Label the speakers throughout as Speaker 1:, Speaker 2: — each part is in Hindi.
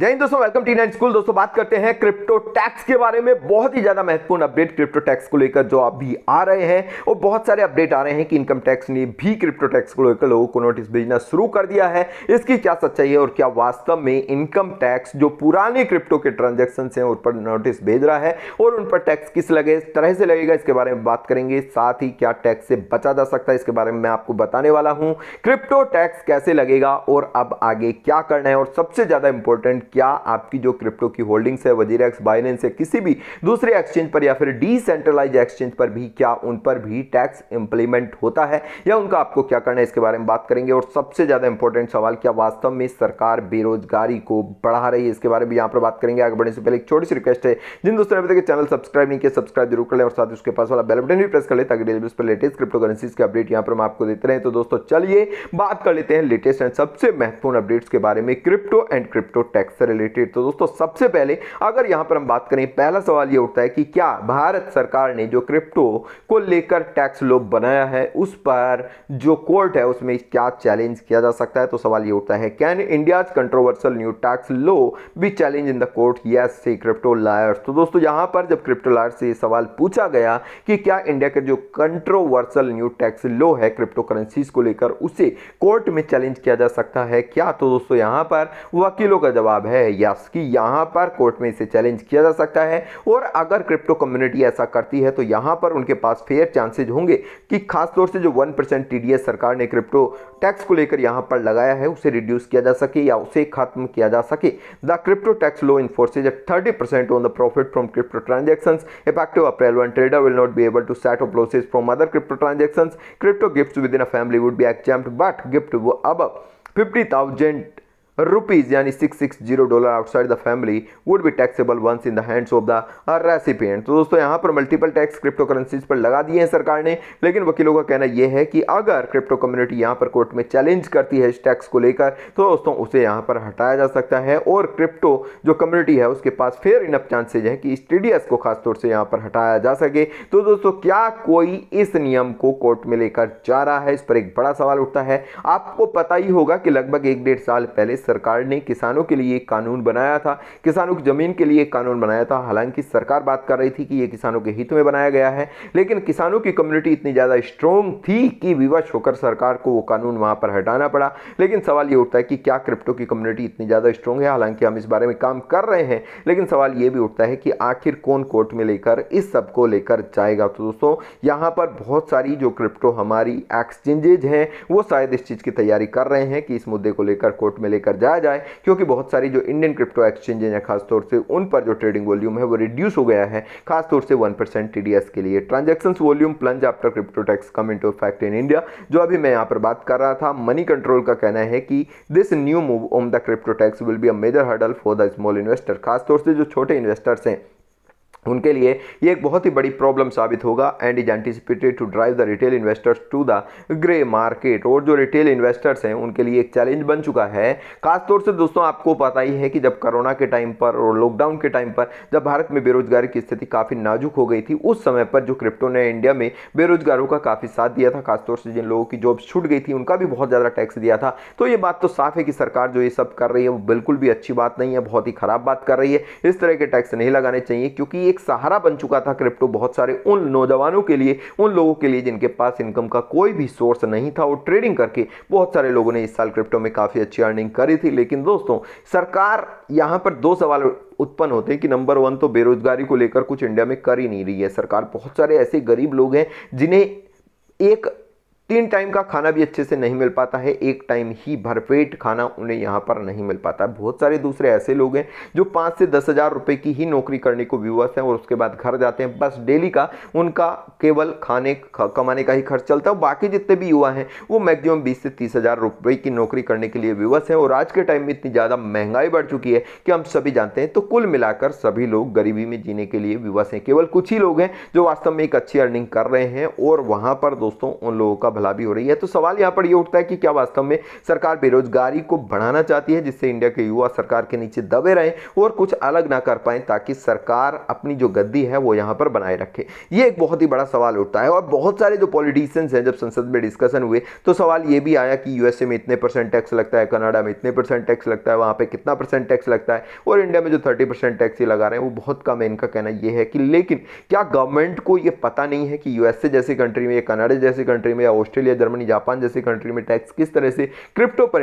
Speaker 1: जय हिंद दोस्तों वेलकम टी नाइन स्कूल दोस्तों बात करते हैं क्रिप्टो टैक्स के बारे में बहुत ही ज़्यादा महत्वपूर्ण अपडेट क्रिप्टो टैक्स को लेकर जो अभी आ रहे हैं और बहुत सारे अपडेट आ रहे हैं कि इनकम टैक्स ने भी क्रिप्टो टैक्स को लेकर लोगों को नोटिस भेजना शुरू कर दिया है इसकी क्या सच्चाई है और क्या वास्तव में इनकम टैक्स जो पुराने क्रिप्टो के ट्रांजेक्शन हैं उन पर नोटिस भेज रहा है और उन पर टैक्स किस लगे तरह से लगेगा इसके बारे में बात करेंगे साथ ही क्या टैक्स से बचा जा सकता है इसके बारे में मैं आपको बताने वाला हूँ क्रिप्टो टैक्स कैसे लगेगा और अब आगे क्या करना है और सबसे ज़्यादा इंपॉर्टेंट क्या आपकी जो क्रिप्टो की होल्डिंग्स है वजीर एक्स बाइनेंस है किसी भी दूसरे एक्सचेंज पर या फिर डिसेंट्रलाइज एक्सचेंज पर भी क्या उन पर भी टैक्स इंप्लीमेंट होता है या उनका आपको क्या करना है इसके बारे में बात करेंगे और सबसे ज़्यादा इंपॉर्टेंट सवाल क्या वास्तव में सरकार बेरोजगारी को बढ़ा रही है इसके बारे में यहाँ पर बात करेंगे आगे बढ़ने से पहले एक छोटी सी रिक्वेस्ट है जिन दोस्तों ने अभी तक चैनल सब्सक्राइब नहीं किया सब्सक्राइब जरूर कर लें और साथ ही उसके पास वाला बेल बटन भी प्रेस कर लें ताकि डेली पर लेटेस्ट क्रिप्टो करेंसी के अपडेट यहाँ पर हम आपको देते रहे तो दोस्तों चलिए बात कर लेते हैं लेटेस्ट एंड सबसे महत्वपूर्ण अपडेट्स के बारे में क्रिप्टो एंड क्रिप्टो टैक्स से रिलेटेड तो दोस्तों सबसे पहले अगर यहां पर हम बात करें पहला सवाल ये उठता है कि क्या भारत सरकार ने जो क्रिप्टो को लेकर टैक्स लो बनाया है उस पर जो कोर्ट है उसमें क्या चैलेंज किया जा सकता है तो सवाल ये उठता है can India controversial new tax law be challenge in the court yes say crypto lawyers तो दोस्तों यहां पर जब क्रिप्टो लायर्स से सवाल पूछा गया कि क्या इंडिया का जो कंट्रोवर्सल न्यू टैक्स लो है क्रिप्टो करेंसीज को लेकर उसे कोर्ट में चैलेंज किया जा सकता है क्या तो दोस्तों यहां पर वकीलों का जवाब है यस कि यहाँ पर कोर्ट में इसे चैलेंज किया जा सकता है और अगर क्रिप्टो कम्युनिटी ऐसा करती है तो यहाँ पर उनके पास फेयर चांसेज होंगे कि खासतौर से जो वन परसेंट सरकार ने क्रिप्टो टैक्स को लेकर यहाँ पर लगाया है उसे रिड्यूस किया जा सके या उसे खत्म किया जा सके the crypto tax law enforces at thirty percent on the profit from crypto transaction effective April one trader will not be able to set off losses from other crypto transaction crypto gift within a family would be exempt but gift above fifty thousand यानी six six zero dollar outside the family would be taxable once in the hands of the recipient तो दोस्तों यहाँ पर मल्टीपल टैक्स क्रिप्टो करेंसीज पर लगा दिए हैं सरकार ने लेकिन वकीलों का कहना यह है कि अगर क्रिप्टो कम्युनिटी यहाँ पर कोर्ट में चैलेंज करती है इस टैक्स को लेकर तो दोस्तों उसे यहाँ पर हटाया जा सकता है और क्रिप्टो जो कम्युनिटी है उसके पास फेयर इनअप चांसेज है कि इस टी को खासतौर से यहाँ पर हटाया जा सके तो दोस्तों क्या कोई इस नियम को कोर्ट में लेकर जा रहा है इस पर एक बड़ा सवाल उठता है आपको पता ही होगा कि लगभग एक डेढ़ साल पहले सरकार ने किसानों के लिए एक कानून बनाया था किसानों की ज़मीन के लिए एक कानून बनाया था हालांकि सरकार बात कर रही थी कि ये किसानों के हित में बनाया गया है लेकिन किसानों की कम्युनिटी इतनी ज़्यादा स्ट्रोंग थी कि विवश होकर सरकार को वो कानून वहाँ पर हटाना पड़ा लेकिन सवाल ये उठता है कि क्या क्रिप्टो की कम्युनिटी इतनी ज़्यादा स्ट्रोंग है हालांकि हम इस बारे में काम कर रहे हैं लेकिन सवाल ये भी उठता है कि आखिर कौन कोर्ट में लेकर इस सब को लेकर जाएगा तो दोस्तों यहाँ पर बहुत सारी जो क्रिप्टो हमारी एक्सचेंजेज हैं वो शायद इस चीज़ की तैयारी कर रहे हैं कि इस मुद्दे को लेकर कोर्ट में लेकर लेकर जाया जाए क्योंकि बहुत सारी जो इंडियन क्रिप्टो एक्सचेंजेज हैं खासतौर से उन पर जो ट्रेडिंग वॉल्यूम है वो रिड्यूस हो गया है खासतौर से वन परसेंट टी के लिए transaction volume plunge after crypto tax come into effect in India जो अभी मैं यहाँ पर बात कर रहा था मनी कंट्रोल का कहना है कि this new move on the crypto tax will be a major hurdle for the small investor खासतौर से जो छोटे इन्वेस्टर्स हैं उनके लिए ये एक बहुत ही बड़ी प्रॉब्लम साबित होगा and is anticipated to drive the retail investors to the grey market और जो रिटेल इन्वेस्टर्स हैं उनके लिए एक चैलेंज बन चुका है खासतौर से दोस्तों आपको पता ही है कि जब कोरोना के टाइम पर और लॉकडाउन के टाइम पर जब भारत में बेरोजगारी की स्थिति काफ़ी नाजुक हो गई थी उस समय पर जो क्रिप्टो ने इंडिया में बेरोजगारों का काफ़ी साथ दिया था खासतौर से जिन लोगों की जॉब छूट गई थी उनका भी बहुत ज़्यादा टैक्स दिया था तो ये बात तो साफ है कि सरकार जो ये सब कर रही है वो बिल्कुल भी अच्छी बात नहीं है बहुत ही खराब बात कर रही है इस तरह के टैक्स नहीं लगाने चाहिए क्योंकि ये एक सहारा बन चुका था क्रिप्टो बहुत सारे उन नौजवानों के लिए उन लोगों के लिए जिनके पास इनकम का कोई भी सोर्स नहीं था और ट्रेडिंग करके बहुत सारे लोगों ने इस साल क्रिप्टो में काफ़ी अच्छी अर्निंग करी थी लेकिन दोस्तों सरकार यहाँ पर दो सवाल उत्पन्न होते हैं कि नंबर वन तो बेरोजगारी को लेकर कुछ इंडिया में कर ही नहीं रही है सरकार बहुत सारे ऐसे गरीब लोग हैं जिन्हें एक तीन टाइम का खाना भी अच्छे से नहीं मिल पाता है एक टाइम ही भरपेट खाना उन्हें यहाँ पर नहीं मिल पाता बहुत सारे दूसरे ऐसे लोग हैं जो पाँच से दस हज़ार रुपये की ही नौकरी करने को व्यूवर्स हैं और उसके बाद घर जाते हैं बस डेली का उनका केवल खाने कमाने का ही खर्च चलता है बाकी जितने भी युवा हैं वो मैक्सिमम बीस से तीस हज़ार रुपये की नौकरी करने के लिए व्यूवर्स हैं और आज के टाइम में इतनी ज़्यादा महंगाई बढ़ चुकी है कि हम सभी जानते हैं तो कुल मिलाकर सभी लोग गरीबी में जीने के लिए व्यूवर्स हैं केवल कुछ ही लोग हैं जो वास्तव में एक अच्छी अर्निंग कर रहे हैं और वहाँ पर दोस्तों उन लोगों का भला भी हो रही है तो सवाल यहाँ पर ये यह उठता है कि क्या वास्तव में सरकार बेरोजगारी को बढ़ाना चाहती है जिससे इंडिया के युवा सरकार के नीचे दबे रहें और कुछ अलग ना कर पाएँ ताकि सरकार अपनी जो गद्दी है वो यहाँ पर बनाए रखे ये एक बहुत ही बड़ा सवाल उठता है और बहुत सारे जो पॉलिटिशियंस हैं जब संसद में डिस्कशन हुए तो सवाल ये भी आया कि यूएसए में इतने परसेंट टैक्स लगता है कनाडा में इतने परसेंट टैक्स लगता है वहाँ पर कितना परसेंट टैक्स लगता है और इंडिया में जो थर्टी परसेंट टैक्स ही लगा रहे हैं वो बहुत कम है इनका कहना यह है कि लेकिन क्या गवर्नमेंट को ये पता नहीं है कि यूएसए जैसी कंट्री में या कनाडा जैसी कंट्री में या ऑस्ट्रेलिया जर्मनी जापान जैसी कंट्री में टैक्स किस तरह से क्रिप्टो पर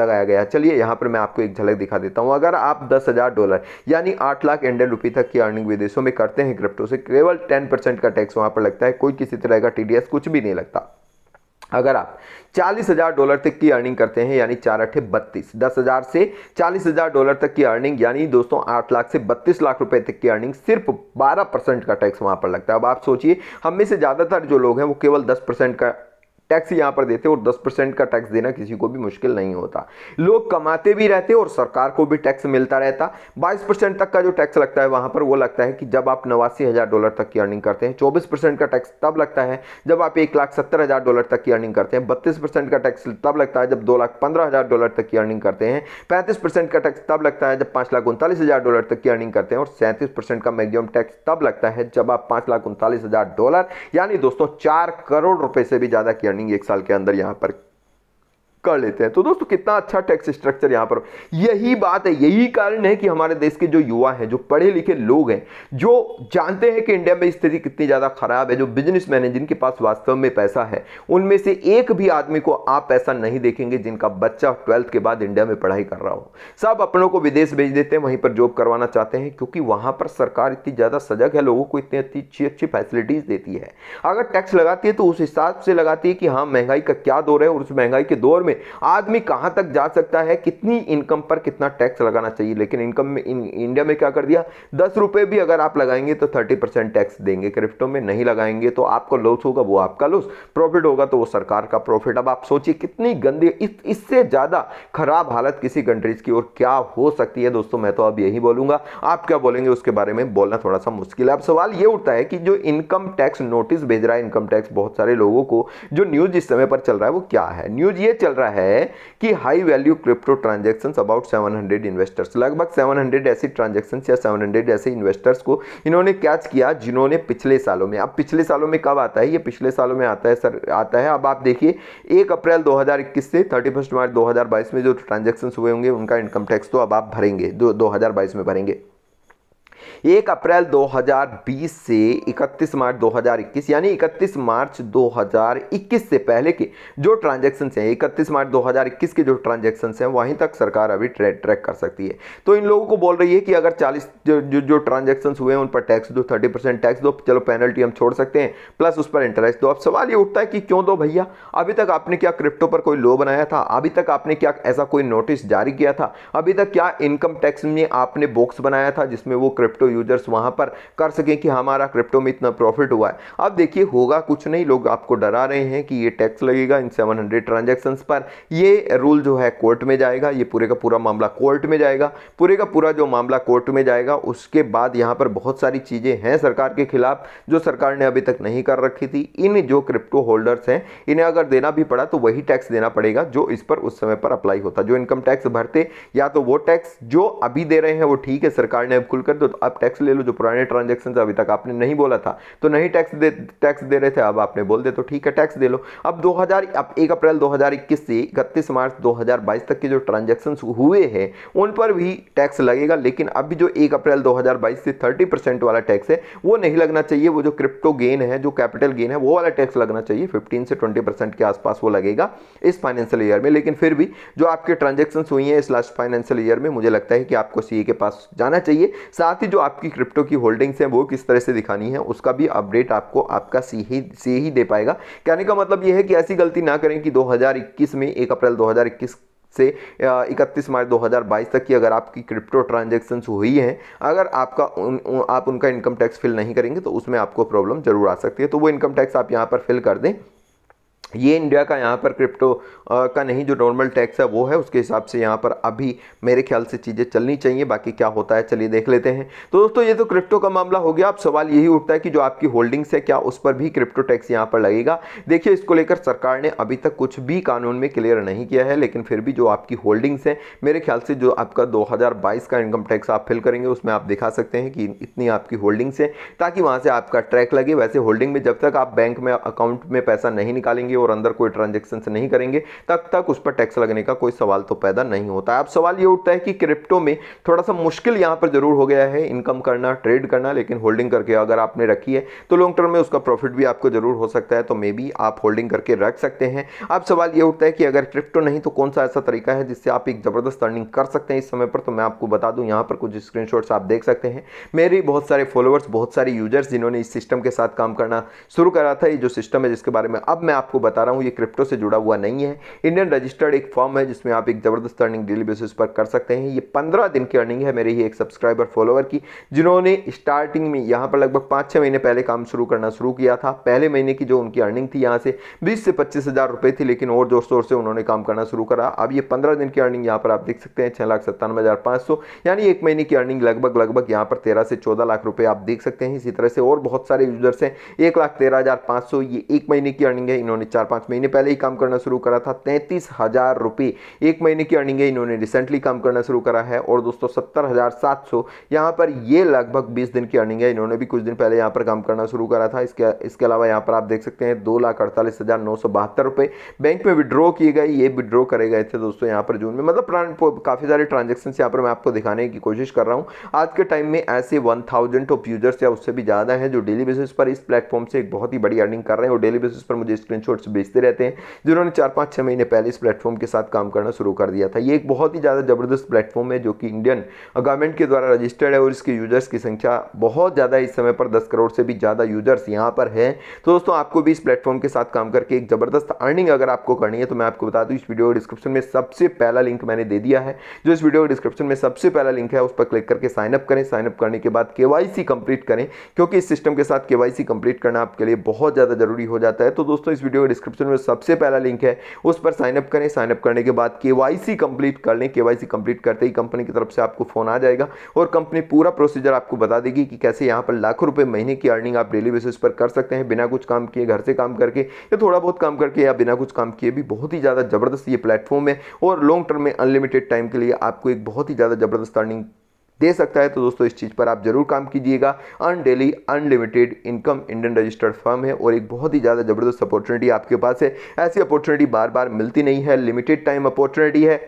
Speaker 1: लगाया गया चलिए यहाँ पर मैं आपको एक झलक दिखा देता हूँ अगर आप दस हज़ार डॉलर यानी आठ लाख इंडियन रुपये तक की अर्निंग विदेशों में करते हैं क्रिप्टो से केवल टेन परसेंट का टैक्स वहाँ पर लगता है कोई किसी तरह का टी कुछ भी नहीं लगता अगर आप चालीस हज़ार डॉलर तक की अर्निंग करते हैं यानी चार अठे बत्तीस दस हज़ार से चालीस हज़ार डॉलर तक की अर्निंग यानी दोस्तों आठ लाख से बत्तीस लाख रुपए तक की अर्निंग सिर्फ बारह परसेंट का टैक्स वहां पर लगता है अब आप सोचिए हम में से ज़्यादातर जो लोग हैं वो केवल दस परसेंट का टैक्स यहाँ पर देते और 10 परसेंट का टैक्स देना किसी को भी मुश्किल नहीं होता लोग कमाते भी रहते और सरकार को भी टैक्स मिलता रहता 22 परसेंट तक का जो टैक्स लगता है वहाँ पर वो लगता है कि जब आप नवासी हज़ार डॉलर तक की अर्निंग करते हैं 24 परसेंट का टैक्स तब लगता है जब आप एक लाख सत्तर हज़ार डॉलर तक की अर्निंग करते हैं बत्तीस परसेंट का टैक्स तब लगता है जब दो लाख पंद्रह हज़ार डॉलर तक की अर्निंग करते हैं पैंतीस परसेंट का टैक्स तब लगता है जब पाँच लाख उनतालीस हज़ार डॉलर तक की अर्निंग करते हैं और सैंतीस परसेंट का मैगजिम टैक्स तब लगता है जब आप पाँच लाख उनतालीस हज़ार डॉलर यानी दोस्तों चार करोड़ रुपये से भी ज़्यादा की अर्निंग ट्रेनिंग एक साल के अंदर यहाँ पर कर लेते हैं तो दोस्तों कितना अच्छा टैक्स स्ट्रक्चर यहाँ पर यही बात है यही कारण है कि हमारे देश के जो युवा हैं जो पढ़े लिखे लोग हैं जो जानते हैं कि इंडिया में स्थिति कितनी ज़्यादा खराब है जो बिजनेसमैन है जिनके पास वास्तव में पैसा है उनमें से एक भी आदमी को आप पैसा नहीं देखेंगे जिनका बच्चा ट्वेल्थ के बाद इंडिया में पढ़ाई कर रहा हो सब अपनों को विदेश भेज देते हैं वहीं पर जॉब करवाना चाहते हैं क्योंकि वहाँ पर सरकार इतनी ज़्यादा सजग है लोगों को इतनी अच्छी अच्छी फैसिलिटीज़ देती है अगर टैक्स लगाती है तो उस हिसाब से लगाती है कि हाँ महंगाई का क्या दौर है और उस महंगाई के दौर में में आदमी कहां तक जा सकता है कितनी इनकम पर कितना टैक्स लगाना चाहिए लेकिन इनकम में इन, इंडिया में क्या कर दिया दस रुपये भी अगर आप लगाएंगे तो थर्टी परसेंट टैक्स देंगे क्रिप्टो में नहीं लगाएंगे तो आपको लॉस होगा वो आपका लॉस प्रॉफिट होगा तो वो सरकार का प्रॉफिट अब आप सोचिए कितनी गंदी इससे इस ज़्यादा खराब हालत किसी कंट्रीज़ की और क्या हो सकती है दोस्तों मैं तो अब यही बोलूंगा आप क्या बोलेंगे उसके बारे में बोलना थोड़ा सा मुश्किल है अब सवाल ये उठता है कि जो इनकम टैक्स नोटिस भेज रहा है इनकम टैक्स बहुत सारे लोगों को जो न्यूज़ इस समय पर चल रहा है वो क्या है न्यूज़ ये चल रहा है कि high value crypto transaction about 700 investors लगभग 700 ऐसी ट्रांजेक्शन या 700 ऐसे इन्वेस्टर्स को इन्होंने कैच किया जिन्होंने पिछले सालों में अब पिछले सालों में कब आता है ये पिछले सालों में आता है सर आता है अब आप देखिए एक अप्रैल दो से थर्टी मार्च दो में जो ट्रांजेक्शन हुए होंगे उनका इनकम टैक्स तो अब आप भरेंगे दो 2022 में भरेंगे एक अप्रैल 2020 से 31 मार्च 2021 यानी 31 मार्च 2021 से पहले के जो ट्रांजैक्शंस हैं 31 मार्च 2021 के जो ट्रांजैक्शंस हैं वहीं तक सरकार अभी ट्रैक ट्रैक कर सकती है तो इन लोगों को बोल रही है कि अगर 40 जो जो, जो ट्रांजैक्शंस हुए हैं उन पर टैक्स दो 30 परसेंट टैक्स दो चलो पेनल्टी हम छोड़ सकते हैं प्लस उस पर इंटरेस्ट दो अब सवाल ये उठता है कि क्यों दो भैया अभी तक आपने क्या क्रिप्टो पर कोई लो बनाया था अभी तक आपने क्या ऐसा कोई नोटिस जारी किया था अभी तक क्या इनकम टैक्स में आपने बॉक्स बनाया था जिसमें वो क्रिप्ट क्रिप्टो यूजर्स वहाँ पर कर सकें कि हमारा क्रिप्टो में इतना प्रॉफिट हुआ है अब देखिए होगा कुछ नहीं लोग आपको डरा रहे हैं कि ये टैक्स लगेगा इन 700 ट्रांजैक्शंस पर ये रूल जो है कोर्ट में जाएगा ये पूरे का पूरा मामला कोर्ट में जाएगा पूरे का पूरा जो मामला कोर्ट में जाएगा उसके बाद यहाँ पर बहुत सारी चीज़ें हैं सरकार के खिलाफ जो सरकार ने अभी तक नहीं कर रखी थी इन जो क्रिप्टो होल्डर्स हैं इन्हें अगर देना भी पड़ा तो वही टैक्स देना पड़ेगा जो इस पर उस समय पर अप्लाई होता जो इनकम टैक्स भरते या तो वो टैक्स जो अभी दे रहे हैं वो ठीक है सरकार ने अब खुल कर दो तो आप टैक्स ले लो जो पुराने ट्रांजेक्शन अभी तक आपने नहीं बोला था तो नहीं टैक्स दे टैक्स दे रहे थे अब आपने बोल दे तो ठीक है टैक्स दे लो अब दो अब एक अप्रैल दो से इकतीस मार्च दो तक के जो ट्रांजेक्शन हुए हैं उन पर भी टैक्स लगेगा लेकिन अभी जो एक अप्रैल दो से थर्टी वाला टैक्स है वो नहीं लगना चाहिए वो जो क्रिप्टो गेन है जो कैपिटल गेन है वो वाला टैक्स लगना चाहिए फिफ्टीन से ट्वेंटी परसेंट के आसपास वो लगेगा इस फाइनेंशियल ईयर में लेकिन फिर भी जो आपके ट्रांजेक्शन हुई हैं इस लास्ट फाइनेंशियल ईयर में मुझे लगता है कि आपको सीए के पास जाना चाहिए साथ ही जो आपकी क्रिप्टो की होल्डिंग्स हैं वो किस तरह से दिखानी है उसका भी अपडेट आपको आपका सी ही सी ही दे पाएगा कहने का मतलब ये है कि ऐसी गलती ना करें कि 2021 में 1 अप्रैल 2021 से 31 मार्च 2022 तक की अगर आपकी क्रिप्टो ट्रांजेक्शन्स हुई हैं अगर आपका उन, उन, आप उनका इनकम टैक्स फिल नहीं करेंगे तो उसमें आपको प्रॉब्लम जरूर आ सकती है तो वो इनकम टैक्स आप यहाँ पर फिल कर दें ये इंडिया का यहाँ पर क्रिप्टो का नहीं जो नॉर्मल टैक्स है वो है उसके हिसाब से यहाँ पर अभी मेरे ख्याल से चीज़ें चलनी चाहिए बाकी क्या होता है चलिए देख लेते हैं तो दोस्तों ये तो क्रिप्टो का मामला हो गया अब सवाल यही उठता है कि जो आपकी होल्डिंग्स है क्या उस पर भी क्रिप्टो टैक्स यहाँ पर लगेगा देखिए इसको लेकर सरकार ने अभी तक कुछ भी कानून में क्लियर नहीं किया है लेकिन फिर भी जो आपकी होल्डिंग्स हैं मेरे ख्याल से जो आपका दो का इनकम टैक्स आप फिल करेंगे उसमें आप दिखा सकते हैं कि इतनी आपकी होल्डिंग्स हैं ताकि वहाँ से आपका ट्रैक लगे वैसे होल्डिंग में जब तक आप बैंक में अकाउंट में पैसा नहीं निकालेंगे और अंदर कोई ट्रांजेक्शन नहीं करेंगे तब तक, उस पर टैक्स लगने का कोई सवाल तो पैदा नहीं होता अब सवाल ये उठता है कि क्रिप्टो में थोड़ा सा मुश्किल यहाँ पर जरूर हो गया है इनकम करना ट्रेड करना लेकिन होल्डिंग करके अगर आपने रखी है तो लॉन्ग टर्म में उसका प्रॉफिट भी आपको जरूर हो सकता है तो मे बी आप होल्डिंग करके रख सकते हैं अब सवाल ये उठता है कि अगर क्रिप्टो नहीं तो कौन सा ऐसा तरीका है जिससे आप एक ज़बरदस्त अर्निंग कर सकते हैं इस समय पर तो मैं आपको बता दूँ यहाँ पर कुछ स्क्रीन आप देख सकते हैं मेरे बहुत सारे फॉलोअर्स बहुत सारे यूजर्स जिन्होंने इस सिस्टम के साथ काम करना शुरू करा था ये जो सिस्टम है जिसके बारे में अब मैं आपको बता रहा हूँ ये क्रिप्टो से जुड़ा हुआ नहीं है इंडियन रजिस्टर्ड एक फॉर्म है जिसमें आप एक ज़बरदस्त अर्निंग डेली बेसिस पर कर सकते हैं ये पंद्रह दिन की अर्निंग है मेरे ही एक सब्सक्राइबर फॉलोअर की जिन्होंने स्टार्टिंग में यहाँ पर लगभग पाँच छः महीने पहले काम शुरू करना शुरू किया था पहले महीने की जो उनकी अर्निंग थी यहाँ से बीस से पच्चीस हज़ार थी लेकिन और जोर शोर से उन्होंने काम करना शुरू करा अब ये पंद्रह दिन की अर्निंग यहाँ पर आप देख सकते हैं छः लाख सत्तानवे हज़ार पाँच सौ यानी एक महीने की अर्निंग लगभग लगभग यहाँ पर तेरह से चौदह लाख रुपये आप देख सकते हैं इसी तरह से और बहुत सारे यूजर्स हैं एक लाख तेरह हज़ार पाँच सौ ये एक महीने की अर्निंग है इन्होंने चार पाँच महीने पहले ही काम करना शुरू करा था तैंतीस हज़ार रुपये एक महीने की अर्निंग है इन्होंने रिसेंटली काम करना शुरू करा है और दोस्तों सत्तर हज़ार सात सौ यहाँ पर ये लगभग बीस दिन की अर्निंग है इन्होंने भी कुछ दिन पहले यहाँ पर काम करना शुरू करा था इसके इसके अलावा यहाँ पर आप देख सकते हैं दो लाख अड़तालीस हज़ार नौ सौ बहत्तर रुपये बैंक में विड्रॉ किए गए ये विड्रॉ करे गए थे दोस्तों यहाँ पर जून में मतलब काफ़ी सारे ट्रांजेक्शन यहाँ पर मैं आपको दिखाने की कोशिश कर रहा हूँ आज के टाइम में ऐसे वन थाउजेंड ऑफ यूजर्स या उससे भी ज़्यादा हैं जो डेली बेसिस पर इस प्लेटफॉर्म से एक बहुत ही बड़ी अर्निंग कर रहे हैं और डेली बेसिस पर मुझे स्क्रीन बेचते रहते हैं जिन्होंने चार पाँच छः महीने पहले इस प्लेटफॉर्म के साथ काम करना शुरू कर दिया था ये एक बहुत ही ज़्यादा ज़बरदस्त प्लेटफॉर्म है जो कि इंडियन गवर्नमेंट के द्वारा रजिस्टर्ड है और इसके यूज़र्स की संख्या बहुत ज़्यादा इस समय पर दस करोड़ से भी ज़्यादा यूज़र्स यहाँ पर है तो दोस्तों आपको भी इस प्लेटफॉर्म के साथ काम करके एक ज़बरदस्त अर्निंग अगर आपको करनी है तो मैं आपको बता दूँ इस वीडियो डिस्क्रिप्शन में सबसे पहला लिंक मैंने दे दिया है जो इस वीडियो डिस्क्रिप्शन में सबसे पहला लिंक है उस पर क्लिक करके साइनअप करें साइनअप करने के बाद के कंप्लीट करें क्योंकि इस सिस्टम के साथ के कंप्लीट करना आपके लिए बहुत ज़्यादा ज़रूरी हो जाता है तो दोस्तों इस वीडियो डिस्क्रिप्शन में सबसे पहला लिंक है उस पर साइनअप करें साइनअप करने के बाद के वाई सी कंप्लीट कर लें के वाई सी कंप्लीट करते ही कंपनी की तरफ से आपको फ़ोन आ जाएगा और कंपनी पूरा प्रोसीजर आपको बता देगी कि कैसे यहाँ पर लाखों रुपये महीने की अर्निंग आप डेली बेसिस पर कर सकते हैं बिना कुछ काम किए घर से काम करके या थोड़ा बहुत काम करके या बिना कुछ काम किए भी बहुत ही ज़्यादा ज़बरदस्त ये प्लेटफॉर्म है और लॉन्ग टर्म में अनलिमिटेड टाइम के लिए आपको एक बहुत ही ज़्यादा ज़बरदस्त अर्निंग दे सकता है तो दोस्तों इस चीज़ पर आप जरूर काम कीजिएगा earn daily unlimited income Indian registered firm है और एक बहुत ही ज़्यादा ज़बरदस्त अपॉर्चुनिटी आपके पास है ऐसी अपॉर्चुनिटी बार बार मिलती नहीं है लिमिटेड टाइम अपॉर्चुनिटी है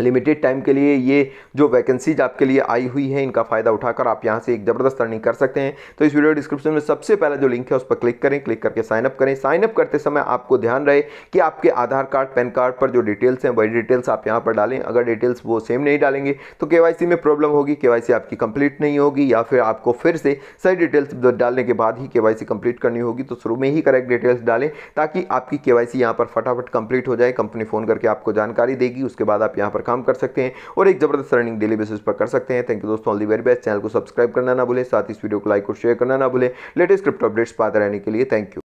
Speaker 1: लिमिटेड टाइम के लिए ये जो वैकेंसीज आपके लिए आई हुई है इनका फ़ायदा उठाकर आप यहाँ से एक ज़बरदस्त अर्निंग कर सकते हैं तो इस वीडियो डिस्क्रिप्शन में सबसे पहला जो लिंक है उस पर क्लिक करें क्लिक करके साइनअप करें साइनअप करते समय आपको ध्यान रहे कि आपके आधार कार्ड पैन कार्ड पर जो डिटेल्स हैं वही डिटेल्स आप यहाँ पर डालें अगर डिटेल्स वो सेम नहीं डालेंगे तो के में प्रॉब्लम होगी के आपकी कंप्लीट नहीं होगी या फिर आपको फिर से सही डिटेल्स डालने के बाद ही के कंप्लीट करनी होगी तो शुरू में ही करेक्ट डिटेल्स डालें ताकि आपकी के वाई यहाँ पर फटाफट कंप्लीट हो जाए कंपनी फ़ोन करके आपको जानकारी देगी उसके बाद आप यहाँ पर काम कर सकते हैं और एक ज़बरदस्त रनिंग डेली बेसिस पर कर सकते हैं थैंक यू दोस्तों all the very best channel को सब्सक्राइब करना ना भूलें साथ ही इस वीडियो को लाइक और शेयर करना ना भूलें लेटेस्ट क्रिप्टो अपडेट्स पाते रहने के लिए थैंक यू